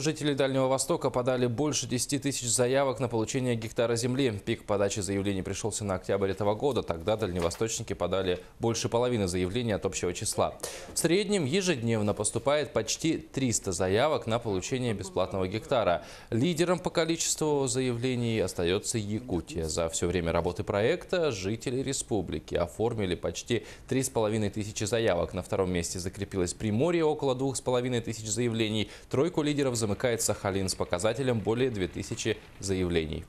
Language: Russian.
Жители Дальнего Востока подали больше 10 тысяч заявок на получение гектара земли. Пик подачи заявлений пришелся на октябрь этого года. Тогда дальневосточники подали больше половины заявлений от общего числа. В среднем ежедневно поступает почти 300 заявок на получение бесплатного гектара. Лидером по количеству заявлений остается Якутия. За все время работы проекта жители республики оформили почти 3,5 тысячи заявок. На втором месте закрепилось Приморье около 2,5 тысяч заявлений. Тройку лидеров за замыкает Сахалин с показателем более 2000 заявлений.